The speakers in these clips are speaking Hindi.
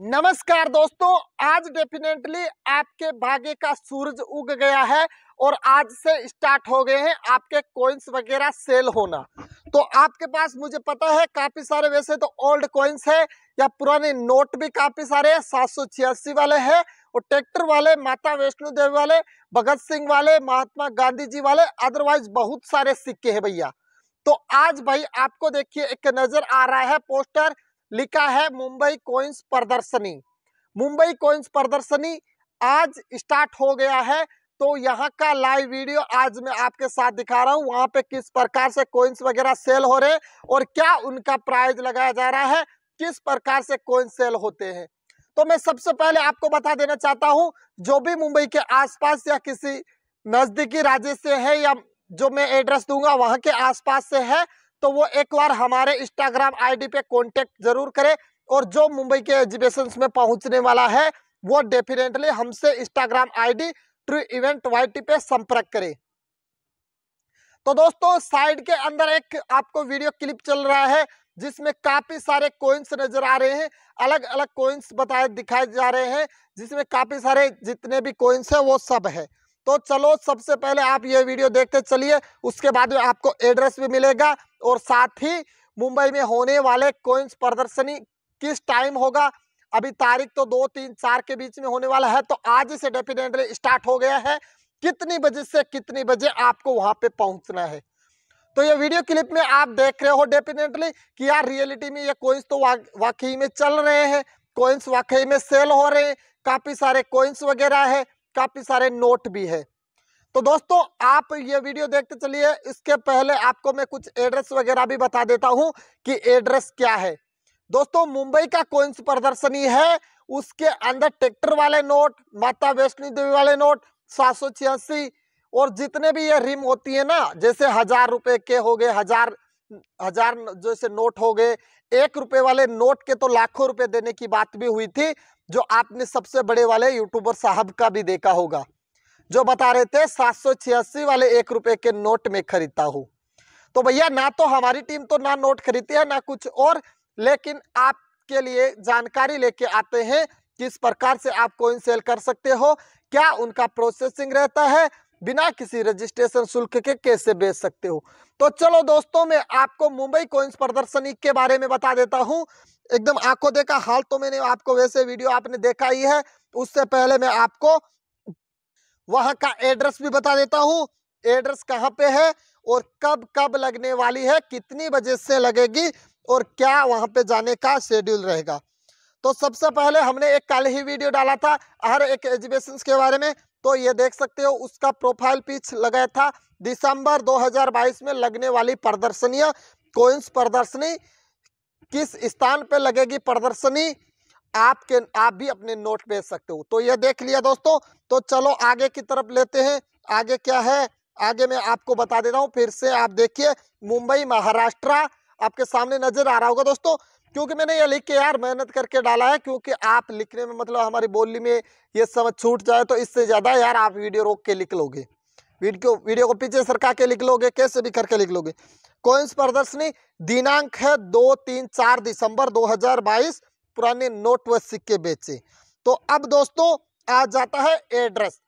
नमस्कार दोस्तों आज डेफिनेटली आपके भाग्य का सूरज उग गया है और आज से स्टार्ट हो गए हैं आपके कॉइन्स वगैरह सेल होना तो आपके पास मुझे पता है काफी सारे वैसे तो ओल्ड कॉइन्स है या पुराने नोट भी काफी सारे हैं सात सौ छियासी वाले हैं और ट्रैक्टर वाले माता वैष्णो देवी वाले भगत सिंह वाले महात्मा गांधी जी वाले अदरवाइज बहुत सारे सिक्के हैं भैया तो आज भाई आपको देखिए एक नजर आ रहा है पोस्टर लिखा है मुंबई कोइंस प्रदर्शनी मुंबई कोइंस प्रदर्शनी आज स्टार्ट हो गया है तो यहाँ का लाइव वीडियो आज मैं आपके साथ दिखा रहा हूँ वहां पे किस प्रकार से कोइंस वगैरह सेल हो रहे और क्या उनका प्राइज लगाया जा रहा है किस प्रकार से कोइंस सेल होते हैं तो मैं सबसे पहले आपको बता देना चाहता हूँ जो भी मुंबई के आसपास या किसी नजदीकी राज्य से है या जो मैं एड्रेस दूंगा वहां के आसपास से है तो वो एक बार हमारे इंस्टाग्राम आईडी पे कांटेक्ट जरूर करें और जो मुंबई के एग्जीबिशन में पहुंचने वाला है वो डेफिनेटली हमसे इंस्टाग्राम आईडी ट्रू इवेंट वाई पे संपर्क करें तो दोस्तों साइड के अंदर एक आपको वीडियो क्लिप चल रहा है जिसमें काफी सारे कोइंस नजर आ रहे हैं अलग अलग कोइंस बताए दिखाए जा रहे हैं जिसमें काफी सारे जितने भी कोइंस है वो सब है तो चलो सबसे पहले आप ये वीडियो देखते चलिए उसके बाद में आपको एड्रेस भी मिलेगा और साथ ही मुंबई में होने वाले कोइंस प्रदर्शनी किस टाइम होगा अभी तारीख तो दो तीन चार के बीच में होने वाला है तो आज से डेफिनेटली स्टार्ट हो गया है कितनी बजे से कितनी बजे आपको वहां पे पहुंचना है तो ये वीडियो क्लिप में आप देख रहे हो डेफिनेटली कि यार रियलिटी में ये कोइंस तो वाकई में चल रहे हैं कोइंस वाकई में सेल हो रहे हैं काफ़ी सारे कोइंस वगैरह है काफ़ी सारे नोट भी है तो दोस्तों आप ये वीडियो देखते चलिए इसके पहले आपको मैं कुछ एड्रेस वगैरह भी बता देता हूं कि एड्रेस क्या है दोस्तों मुंबई का कोइंस प्रदर्शनी है उसके अंदर ट्रैक्टर वाले नोट माता वैष्णो देवी वाले नोट सात सौ छियासी और जितने भी ये रिम होती है ना जैसे हजार रुपए के हो गए हजार हजार जैसे नोट हो गए एक रुपए वाले नोट के तो लाखों रुपए देने की बात भी हुई थी जो आपने सबसे बड़े वाले यूट्यूबर साहब का भी देखा होगा जो बता रहे थे सात वाले एक रुपए के नोट में खरीदता हूँ तो भैया ना तो हमारी टीम तो ना नोट खरीदती है ना कुछ और लेकिन आपके लिए जानकारी लेके आते हैं किस प्रकार से आप कोइन सेल कर सकते हो क्या उनका प्रोसेसिंग रहता है बिना किसी रजिस्ट्रेशन शुल्क के कैसे बेच सकते हो तो चलो दोस्तों मैं आपको मुंबई कोइंस प्रदर्शनी के बारे में बता देता हूं एकदम आंखों देखा हाल तो मैंने आपको वैसे वीडियो आपने देखा ही है उससे पहले मैं आपको वहां का एड्रेस भी बता देता हूँ एड्रेस कहाँ पे है और कब कब लगने वाली है कितनी बजे से लगेगी और क्या वहां पे जाने का शेड्यूल रहेगा तो सबसे पहले हमने एक कल ही वीडियो डाला था हर एक एजुकेशन के बारे में तो ये देख सकते हो उसका प्रोफाइल पिच लगाया था दिसंबर 2022 में लगने वाली प्रदर्शनियां कोइंस प्रदर्शनी किस स्थान पर लगेगी प्रदर्शनी आपके आप भी अपने नोट भेज सकते हो तो ये देख लिया दोस्तों तो चलो आगे की तरफ लेते हैं आगे क्या है आगे मैं आपको बता देता हूँ फिर से आप देखिए मुंबई महाराष्ट्र आपके सामने नजर आ रहा होगा दोस्तों क्योंकि मैंने ये लिख के यार मेहनत करके डाला है क्योंकि आप लिखने में मतलब हमारी बोली में ये समझ छूट जाए तो इससे ज़्यादा यार आप वीडियो रोक के लिख लोगे वीडियो वीडियो को पीछे सरका के लिख लोगे कैसे भी करके लिख लोगे कोइंस प्रदर्शनी दिनांक है दो तीन चार दिसंबर 2022 पुराने नोट व सिक्के बेचे तो अब दोस्तों आ जाता है एड्रेस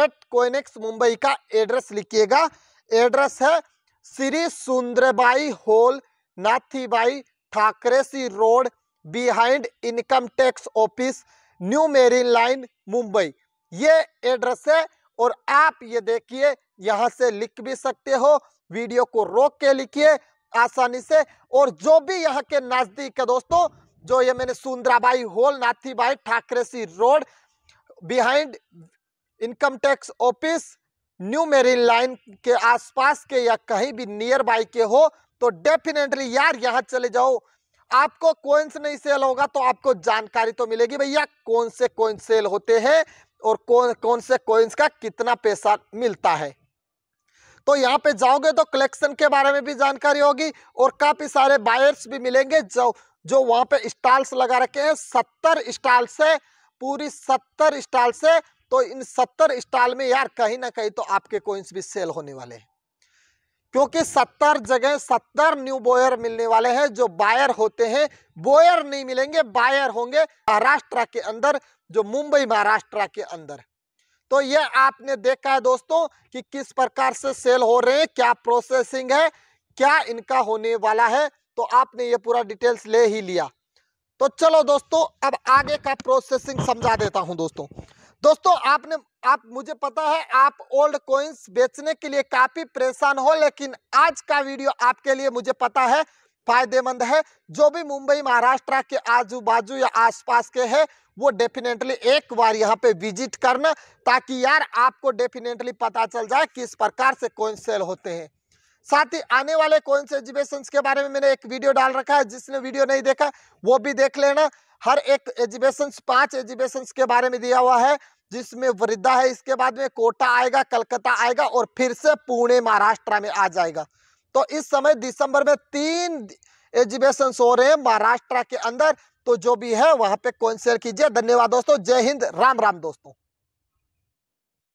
एट कोइनेक्स मुंबई का एड्रेस लिखिएगा एड्रेस है Shri Sundarbai hall Nathibai Thackersey road behind income tax office new marine line Mumbai ये एड्रेस है और आप ये देखिए यहाँ से लिख भी सकते हो वीडियो को रोक के लिखिए आसानी से और जो भी यहाँ के नजदीक है दोस्तों जो ये मैंने Sundarabai hall Thackersey road behind income tax office new marine line के आसपास के या कहीं भी नियर बाई के हो तो डेफिनेटली यार यहाँ चले जाओ आपको कोइंस नहीं सेल होगा तो आपको जानकारी तो मिलेगी भैया कौन से कोइन सेल होते हैं और कौन कौन से कोइंस का कितना पैसा मिलता है तो यहाँ पे जाओगे तो कलेक्शन के बारे में भी जानकारी होगी और काफ़ी सारे बायर्स भी मिलेंगे जो जो वहाँ पे स्टॉल्स लगा रखे हैं सत्तर स्टॉल से पूरी सत्तर स्टॉल से तो इन सत्तर स्टॉल में यार कहीं ना कहीं तो आपके कोइंस भी सेल होने वाले हैं क्योंकि सत्तर जगह सत्तर न्यू बोयर मिलने वाले हैं जो बायर होते हैं बोयर नहीं मिलेंगे बायर होंगे महाराष्ट्र के अंदर जो मुंबई महाराष्ट्र के अंदर तो ये आपने देखा है दोस्तों कि किस प्रकार से सेल हो रहे हैं क्या प्रोसेसिंग है क्या इनका होने वाला है तो आपने ये पूरा डिटेल्स ले ही लिया तो चलो दोस्तों अब आगे का प्रोसेसिंग समझा देता हूं दोस्तों दोस्तों आपने आप मुझे पता है आप ओल्ड कॉइन्स बेचने के लिए काफी परेशान हो लेकिन आज का वीडियो आपके लिए मुझे पता है फायदेमंद है जो भी मुंबई महाराष्ट्र के आजू बाजू या आसपास के है वो डेफिनेटली एक बार यहाँ पे विजिट करना ताकि यार आपको डेफिनेटली पता चल जाए किस प्रकार से कॉइन सेल होते हैं साथ ही आने वाले कॉइन्स एजुबेशन के बारे में मैंने एक वीडियो डाल रखा है जिसने वीडियो नहीं देखा वो भी देख लेना हर एक एजुबेशन पांच एजुबेशन के बारे में दिया हुआ है जिसमें वृद्धा है इसके बाद में कोटा आएगा कलकत्ता आएगा और फिर से पुणे महाराष्ट्र में आ जाएगा तो इस समय दिसंबर में तीन एग्जीबिशन हो रहे हैं महाराष्ट्र के अंदर तो जो भी है वहां पे कौन कीजिए धन्यवाद दोस्तों जय हिंद राम राम दोस्तों